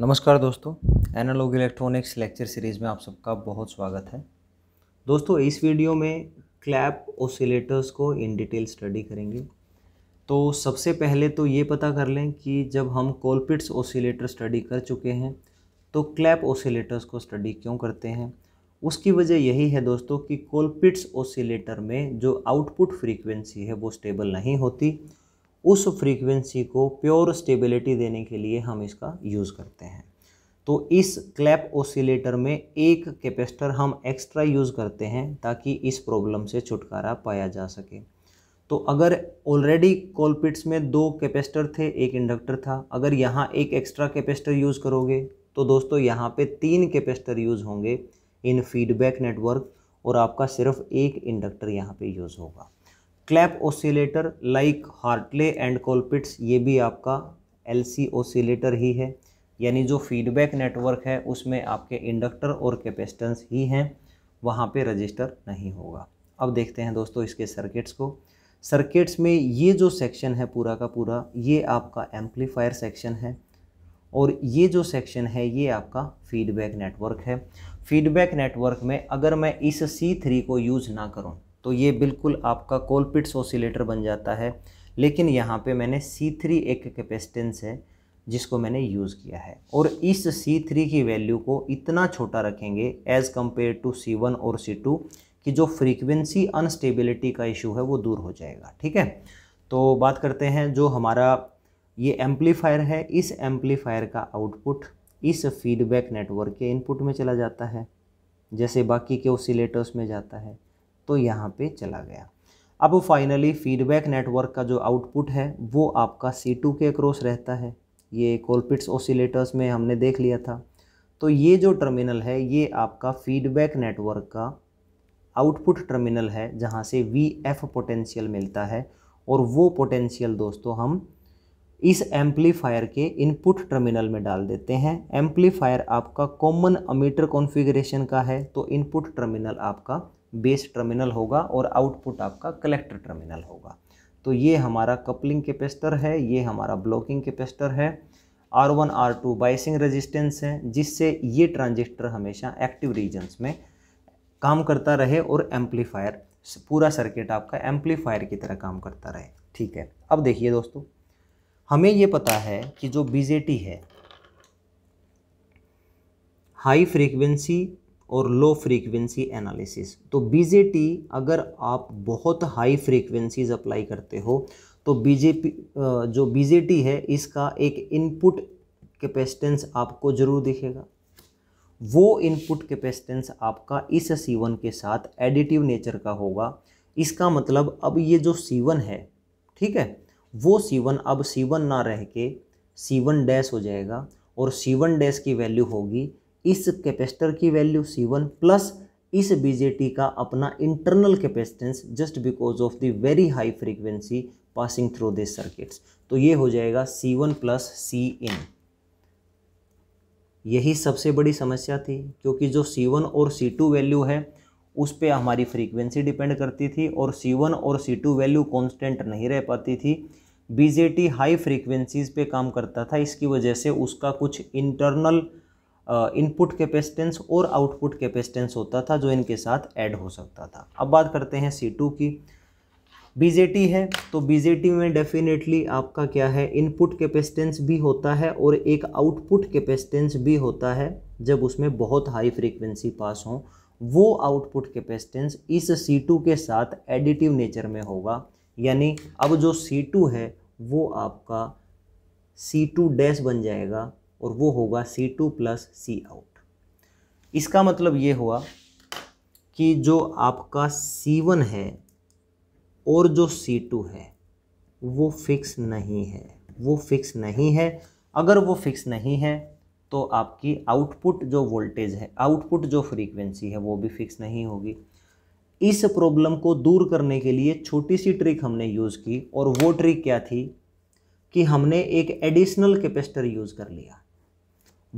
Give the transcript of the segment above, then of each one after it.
नमस्कार दोस्तों analogue electronics lecture series में आप सबका बहुत स्वागत है दोस्तों इस वीडियो में क्लैप ओसिलेटर्स को इन डिटेल स्टडी करेंगे तो सबसे पहले तो ये पता कर लें कि जब हम कोलपिट्स ओसिलेटर स्टडी कर चुके हैं तो क्लैप ओसिलेटर्स को स्टडी क्यों करते हैं उसकी वजह यही है दोस्तों कि कोलपिट्स ओसिलेटर में जो आउटपुट फ्रीक्वेंसी है वो स्टेबल नहीं होती उस फ्रीक्वेंसी को प्योर स्टेबिलिटी देने के लिए हम इसका यूज़ करते हैं तो इस क्लैप ओसिलेटर में एक कैपेसिटर हम एक्स्ट्रा यूज़ करते हैं ताकि इस प्रॉब्लम से छुटकारा पाया जा सके तो अगर ऑलरेडी कॉलपिट्स में दो कैपेसिटर थे एक इंडक्टर था अगर यहाँ एक एक्स्ट्रा कैपेसिटर यूज़ करोगे तो दोस्तों यहाँ पे तीन कैपेसिटर यूज़ होंगे इन फीडबैक नेटवर्क और आपका सिर्फ एक इंडक्टर यहाँ पे यूज़ होगा Clapp oscillator like Hartley and Colpitts ये भी आपका एलसी ओसिलेटर ही है यानी जो फीडबैक नेटवर्क है उसमें आपके इंडक्टर और कैपेसिटेंस ही हैं वहाँ पे रजिस्टर नहीं होगा अब देखते हैं दोस्तों इसके सर्किट्स को सर्किट्स में ये जो सेक्शन है पूरा का पूरा ये आपका एम्पलीफायर सेक्शन है और ये जो सेक्शन है ये आपका फीडबैक नेटवर्क है फीडबैक नेटवर्क में अगर मैं इस सी थ्री को यूज़ ना करूँ तो ये बिल्कुल आपका कोलपिट्स ओसिलेटर बन जाता है लेकिन यहाँ पे मैंने सी थ्री एक कैपेसिटेंस है जिसको मैंने यूज़ किया है और इस सी थ्री की वैल्यू को इतना छोटा रखेंगे as compare to C one और सी टू कि जो फ्रीक्वेंसी अनस्टेबिलिटी का इशू है वो दूर हो जाएगा ठीक है तो बात करते हैं जो हमारा ये एम्पलीफायर है इस एम्पलीफायर का आउटपुट इस फीडबैक नेटवर्क के इनपुट में चला जाता है जैसे बाकी के ओसिलेटर्स में जाता है तो यहाँ पे चला गया अब फाइनली फीडबैक नेटवर्क का जो आउटपुट है वो आपका सी टू के अक्रॉस रहता है ये कोलपिट्स ओसिलेटर्स में हमने देख लिया था तो ये जो टर्मिनल है ये आपका फीडबैक नेटवर्क का आउटपुट टर्मिनल है जहाँ से वी एफ पोटेंशियल मिलता है और वो पोटेंशियल दोस्तों हम इस एम्पलीफायर के इनपुट टर्मिनल में डाल देते हैं एम्पलीफायर आपका कॉमन अमीटर कॉन्फ़िगरेशन का है तो इनपुट टर्मिनल आपका बेस टर्मिनल होगा और आउटपुट आपका कलेक्टर टर्मिनल होगा तो ये हमारा कपलिंग कैपेसिटर है ये हमारा ब्लॉकिंग कैपेसिटर है R one R two biasing resistance है जिससे ये ट्रांजिस्टर हमेशा एक्टिव रीजन्स में काम करता रहे और एम्पलीफायर पूरा सर्किट आपका एम्पलीफायर की तरह काम करता रहे ठीक है अब देखिए दोस्तों हमें ये पता है कि जो बीजेटी है हाई फ्रीक्वेंसी और लो फ्रीक्वेंसी एनालिसिस तो बीजेटी अगर आप बहुत हाई फ्रीक्वेंसीज अप्लाई करते हो तो बीजेपी जो बीजेटी है इसका एक इनपुट कैपेसिटेंस आपको ज़रूर दिखेगा वो इनपुट कैपेसिटेंस आपका इस C1 के साथ एडिटिव नेचर का होगा इसका मतलब अब ये जो C1 है ठीक है वो C1 अब C1 ना रह के C1 वन डैश हो जाएगा और C1 वन डैश की वैल्यू होगी इस कैपेसिटर की वैल्यू C1 वन प्लस इस बीजेटी का अपना internal capacitance just because of the very high frequency passing through this circuits तो ये हो जाएगा C1 वन प्लस सी इन यही सबसे बड़ी समस्या थी क्योंकि जो C1 और सी टू वैल्यू है उस पर हमारी फ्रीक्वेंसी डिपेंड करती थी और C1 और सी टू वैल्यू कांस्टेंट नहीं रह पाती थी बीजेटी हाई फ्रीक्वेंसीज़ पे काम करता था इसकी वजह से उसका कुछ इंटरनल इनपुट कैपेसिटेंस और आउटपुट कैपेसिटेंस होता था जो इनके साथ ऐड हो सकता था अब बात करते हैं सी टू की बीजेटी है तो बीजेटी में डेफिनेटली आपका क्या है इनपुट कैपेसिटेंस भी होता है और एक आउटपुट कैपेसिटेंस भी होता है जब उसमें बहुत हाई फ्रीक्वेंसी पास हो वो आउटपुट कैपेसिटेंस इस सी टू के साथ एडिटिव नेचर में होगा यानी अब जो C2 है वो आपका C2 डैश बन जाएगा और वो होगा C2 टू प्लस सी आउट इसका मतलब ये हुआ कि जो आपका C1 है और जो C2 है वो फिक्स नहीं है वो फिक्स नहीं है अगर वो फिक्स नहीं है तो आपकी आउटपुट जो वोल्टेज है आउटपुट जो फ्रीक्वेंसी है वो भी फिक्स नहीं होगी इस प्रॉब्लम को दूर करने के लिए छोटी सी ट्रिक हमने यूज़ की और वो ट्रिक क्या थी कि हमने एक एडिशनल कैपेसिटर यूज़ कर लिया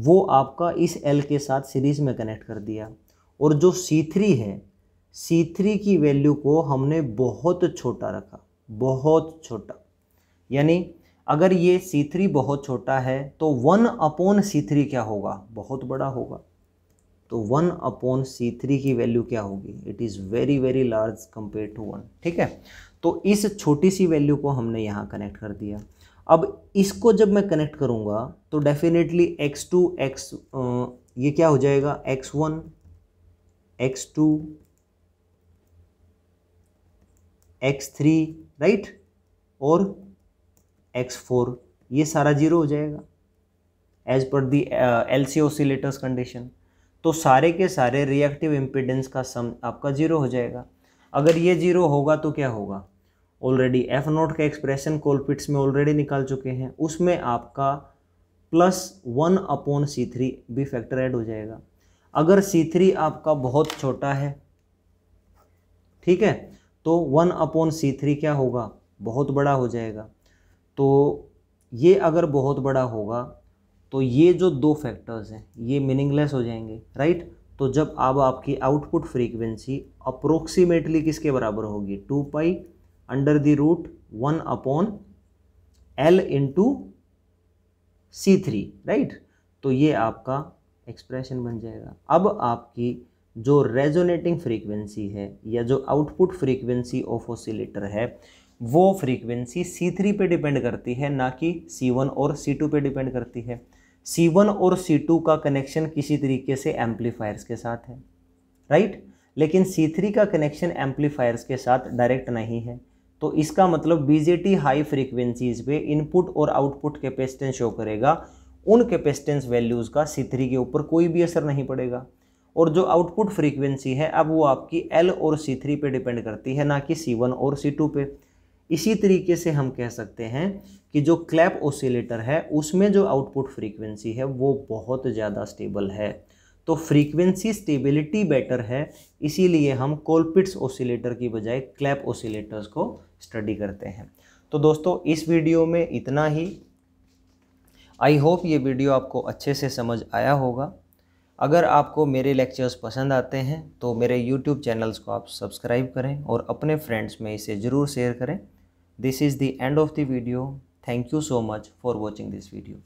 वो आपका इस एल के साथ सीरीज में कनेक्ट कर दिया और जो सी थ्री है सी थ्री की वैल्यू को हमने बहुत छोटा रखा बहुत छोटा यानी अगर ये सी थ्री बहुत छोटा है तो वन अपॉन सी थ्री क्या होगा बहुत बड़ा होगा तो वन अपॉन सी थ्री की वैल्यू क्या होगी it is very very large compare to one ठीक है तो इस छोटी सी वैल्यू को हमने यहाँ कनेक्ट कर दिया अब इसको जब मैं कनेक्ट करूँगा तो डेफिनेटली एक्स टू एक्स ये क्या हो जाएगा X one X two X three right और एक्स फोर ये सारा जीरो हो जाएगा as per the L C letters condition तो सारे के सारे रिएक्टिव इम्पिडेंस का सम आपका जीरो हो जाएगा अगर ये जीरो होगा तो क्या होगा ऑलरेडी एफ नोट का एक्सप्रेशन कोलपिट्स में ऑलरेडी निकाल चुके हैं उसमें आपका plus one upon C three भी फैक्टर ऐड हो जाएगा अगर सी थ्री आपका बहुत छोटा है ठीक है तो वन अपॉन सी थ्री क्या होगा बहुत बड़ा हो जाएगा तो ये अगर बहुत बड़ा होगा तो ये जो दो फैक्टर्स हैं ये मीनिंगलेस हो जाएंगे राइट तो जब अब आपकी आउटपुट फ्रीक्वेंसी अप्रोक्सीमेटली किसके बराबर होगी two pi under the root one upon L into C three right तो ये आपका एक्सप्रेशन बन जाएगा अब आपकी जो रेजोनेटिंग फ्रीक्वेंसी है या जो आउटपुट फ्रीक्वेंसी ऑफ ओसिलेटर है वो फ्रीक्वेंसी सी थ्री पे डिपेंड करती है ना कि सी वन और सी टू पे डिपेंड करती है C1 और C2 का कनेक्शन किसी तरीके से एम्पलीफायर्स के साथ है राइट right? लेकिन C3 का कनेक्शन एम्पलीफायर्स के साथ डायरेक्ट नहीं है तो इसका मतलब BJT हाई फ्रीक्वेंसीज पे इनपुट और आउटपुट कैपेसिटेंस शो करेगा उन कैपेसिटेंस वैल्यूज़ का C3 के ऊपर कोई भी असर नहीं पड़ेगा और जो आउटपुट फ्रीक्वेंसी है अब वो आपकी L और C3 पे डिपेंड करती है ना कि C1 और C2 पे इसी तरीके से हम कह सकते हैं कि जो क्लैप ओसिलेटर है उसमें जो आउटपुट फ्रीक्वेंसी है वो बहुत ज़्यादा स्टेबल है तो फ्रीक्वेंसी स्टेबिलिटी बेटर है इसीलिए हम कोलपिट्स ओसिलेटर की बजाय क्लैप ओसिलेटर्स को स्टडी करते हैं तो दोस्तों इस वीडियो में इतना ही आई होप ये वीडियो आपको अच्छे से समझ आया होगा अगर आपको मेरे लेक्चर्स पसंद आते हैं तो मेरे यूट्यूब चैनल्स को आप सब्सक्राइब करें और अपने फ्रेंड्स में इसे ज़रूर शेयर करें This is the end of the video. Thank you so much for watching this video.